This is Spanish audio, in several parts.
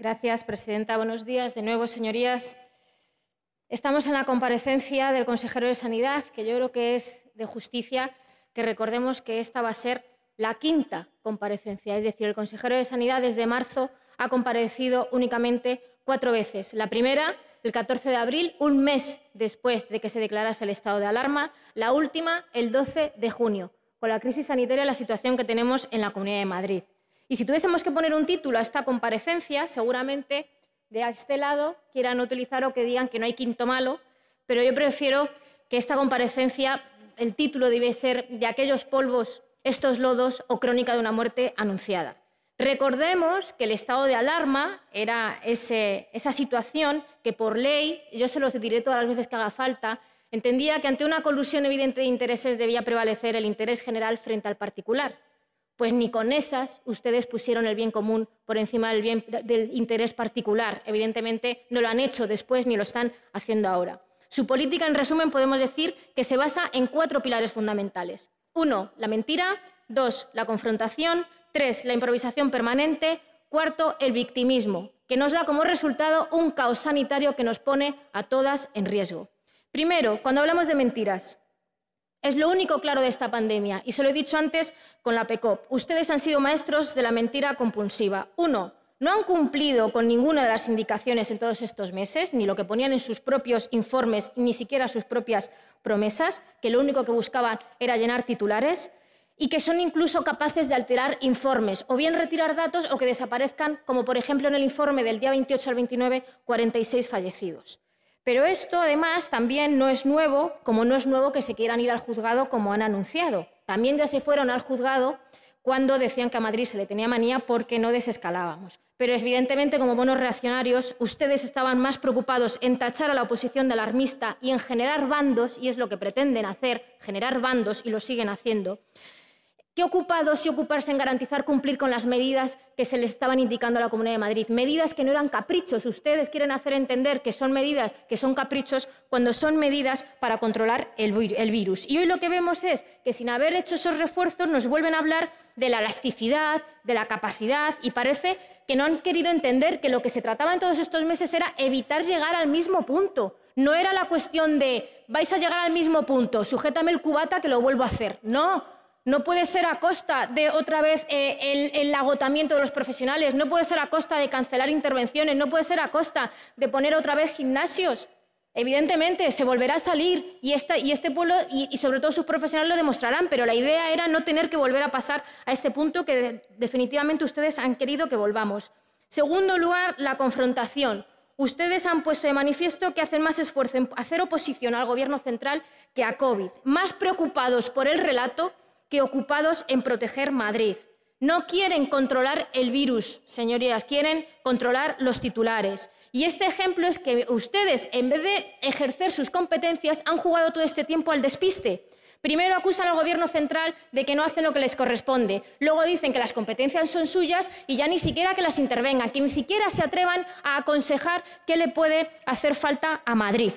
Gracias, presidenta. Buenos días de nuevo, señorías. Estamos en la comparecencia del consejero de Sanidad, que yo creo que es de justicia que recordemos que esta va a ser la quinta comparecencia. Es decir, el consejero de Sanidad desde marzo ha comparecido únicamente cuatro veces. La primera, el 14 de abril, un mes después de que se declarase el estado de alarma. La última, el 12 de junio. Con la crisis sanitaria, y la situación que tenemos en la Comunidad de Madrid. Y si tuviésemos que poner un título a esta comparecencia, seguramente de este lado quieran utilizar o que digan que no hay quinto malo, pero yo prefiero que esta comparecencia, el título debe ser de aquellos polvos, estos lodos o crónica de una muerte anunciada. Recordemos que el estado de alarma era esa situación que por ley, yo se los diré todas las veces que haga falta, entendía que ante una colusión evidente de intereses debía prevalecer el interés general frente al particular pues ni con esas ustedes pusieron el bien común por encima del, bien, del interés particular. Evidentemente no lo han hecho después ni lo están haciendo ahora. Su política, en resumen, podemos decir que se basa en cuatro pilares fundamentales. Uno, la mentira. Dos, la confrontación. Tres, la improvisación permanente. Cuarto, el victimismo, que nos da como resultado un caos sanitario que nos pone a todas en riesgo. Primero, cuando hablamos de mentiras, es lo único claro de esta pandemia, y se lo he dicho antes con la PECOP. Ustedes han sido maestros de la mentira compulsiva. Uno, no han cumplido con ninguna de las indicaciones en todos estos meses, ni lo que ponían en sus propios informes, ni siquiera sus propias promesas, que lo único que buscaban era llenar titulares, y que son incluso capaces de alterar informes, o bien retirar datos o que desaparezcan, como por ejemplo en el informe del día 28 al 29, 46 fallecidos. Pero esto, además, también no es nuevo, como no es nuevo que se quieran ir al juzgado como han anunciado. También ya se fueron al juzgado cuando decían que a Madrid se le tenía manía porque no desescalábamos. Pero evidentemente, como buenos reaccionarios, ustedes estaban más preocupados en tachar a la oposición de alarmista y en generar bandos, y es lo que pretenden hacer, generar bandos, y lo siguen haciendo, ocupados y ocuparse en garantizar cumplir con las medidas que se les estaban indicando a la Comunidad de Madrid? Medidas que no eran caprichos. Ustedes quieren hacer entender que son medidas, que son caprichos, cuando son medidas para controlar el, el virus. Y hoy lo que vemos es que sin haber hecho esos refuerzos nos vuelven a hablar de la elasticidad, de la capacidad, y parece que no han querido entender que lo que se trataba en todos estos meses era evitar llegar al mismo punto. No era la cuestión de vais a llegar al mismo punto, sujétame el cubata que lo vuelvo a hacer. No no puede ser a costa de otra vez eh, el, agotamiento de los profesionales, no puede ser a costa de cancelar intervenciones, no puede ser a costa de poner otra vez gimnasios. Evidentemente, se volverá a salir y, este pueblo y, sobre todo sus profesionales lo demostrarán, pero la idea era no tener que volver a pasar a este punto que definitivamente ustedes han querido que volvamos. Segundo lugar, la confrontación. Ustedes han puesto de manifiesto que hacen más esfuerzo en hacer oposición al Gobierno central que a COVID, más preocupados por el relato que ocupados en proteger Madrid. No quieren controlar el virus, señorías, quieren controlar los titulares. Y este ejemplo es que ustedes, en vez de ejercer sus competencias, han jugado todo este tiempo al despiste. Primero acusan al Gobierno central de que no hacen lo que les corresponde. Luego dicen que las competencias son suyas y ya ni siquiera que las intervengan, que ni siquiera se atrevan a aconsejar qué le puede hacer falta a Madrid.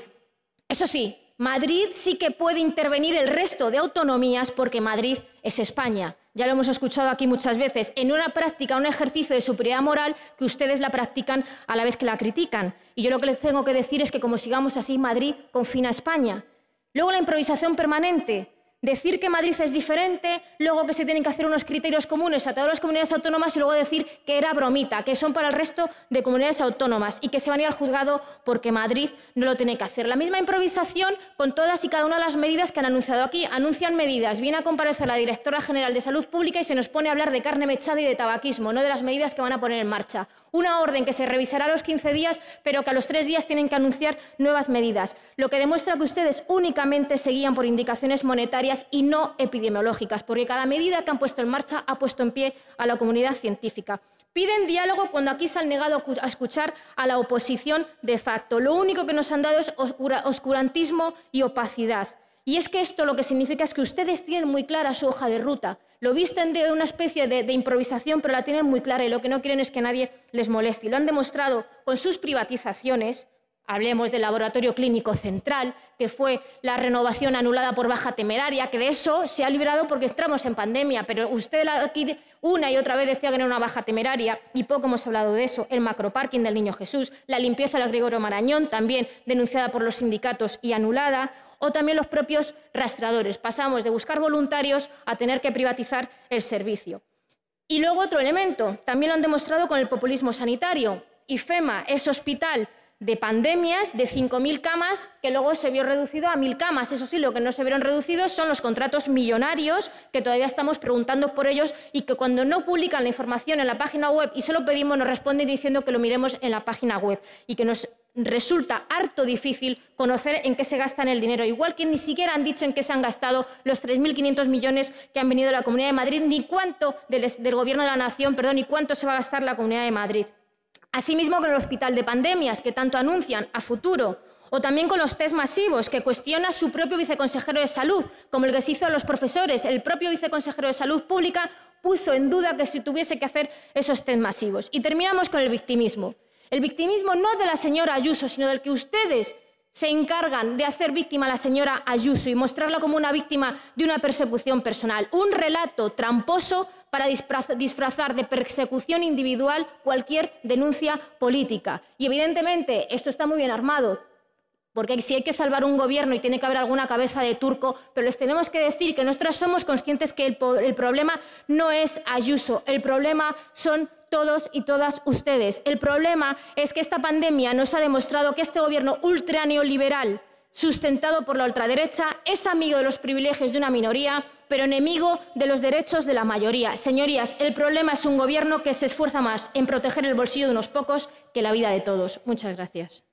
Eso sí, Madrid sí que puede intervenir el resto de autonomías porque Madrid es España. Ya lo hemos escuchado aquí muchas veces, en una práctica, un ejercicio de superioridad moral que ustedes la practican a la vez que la critican. Y yo lo que les tengo que decir es que como sigamos así, Madrid confina a España. Luego la improvisación permanente decir que Madrid es diferente, luego que se tienen que hacer unos criterios comunes a todas las comunidades autónomas y luego decir que era bromita, que son para el resto de comunidades autónomas y que se van a ir al juzgado porque Madrid no lo tiene que hacer. La misma improvisación con todas y cada una de las medidas que han anunciado aquí. Anuncian medidas, viene a comparecer la directora general de Salud Pública y se nos pone a hablar de carne mechada y de tabaquismo, no de las medidas que van a poner en marcha. Una orden que se revisará a los 15 días, pero que a los tres días tienen que anunciar nuevas medidas, lo que demuestra que ustedes únicamente seguían por indicaciones monetarias y no epidemiológicas, porque cada medida que han puesto en marcha ha puesto en pie a la comunidad científica. Piden diálogo cuando aquí se han negado a escuchar a la oposición de facto. Lo único que nos han dado es oscurantismo y opacidad. Y es que esto lo que significa es que ustedes tienen muy clara su hoja de ruta. Lo visten de una especie de, de, improvisación, pero la tienen muy clara y lo que no quieren es que nadie les moleste. Y lo han demostrado con sus privatizaciones, Hablemos del laboratorio clínico central, que fue la renovación anulada por baja temeraria, que de eso se ha librado porque estamos en pandemia, pero usted aquí una y otra vez decía que era una baja temeraria y poco hemos hablado de eso. El macroparking del Niño Jesús, la limpieza del Gregorio Marañón, también denunciada por los sindicatos y anulada, o también los propios rastradores. Pasamos de buscar voluntarios a tener que privatizar el servicio. Y luego otro elemento, también lo han demostrado con el populismo sanitario. IFEMA es hospital de pandemias de 5.000 camas que luego se vio reducido a 1.000 camas. Eso sí, lo que no se vieron reducidos son los contratos millonarios que todavía estamos preguntando por ellos y que cuando no publican la información en la página web y solo pedimos nos responden diciendo que lo miremos en la página web y que nos resulta harto difícil conocer en qué se gasta el dinero, igual que ni siquiera han dicho en qué se han gastado los 3.500 millones que han venido de la Comunidad de Madrid, ni cuánto del, del Gobierno de la Nación, perdón, ni cuánto se va a gastar la Comunidad de Madrid. Asimismo con el hospital de pandemias que tanto anuncian a futuro, o también con los test masivos que cuestiona su propio viceconsejero de salud, como el que se hizo a los profesores. El propio viceconsejero de salud pública puso en duda que se tuviese que hacer esos test masivos. Y terminamos con el victimismo. El victimismo no de la señora Ayuso, sino del que ustedes se encargan de hacer víctima a la señora Ayuso y mostrarla como una víctima de una persecución personal. Un relato tramposo para disfrazar de persecución individual cualquier denuncia política. Y evidentemente esto está muy bien armado, porque si hay que salvar un gobierno y tiene que haber alguna cabeza de turco, pero les tenemos que decir que nosotros somos conscientes que el, problema no es Ayuso, el problema son todos y todas ustedes. El problema es que esta pandemia nos ha demostrado que este gobierno ultra neoliberal sustentado por la ultraderecha, es amigo de los privilegios de una minoría, pero enemigo de los derechos de la mayoría. Señorías, el problema es un gobierno que se esfuerza más en proteger el bolsillo de unos pocos que la vida de todos. Muchas gracias.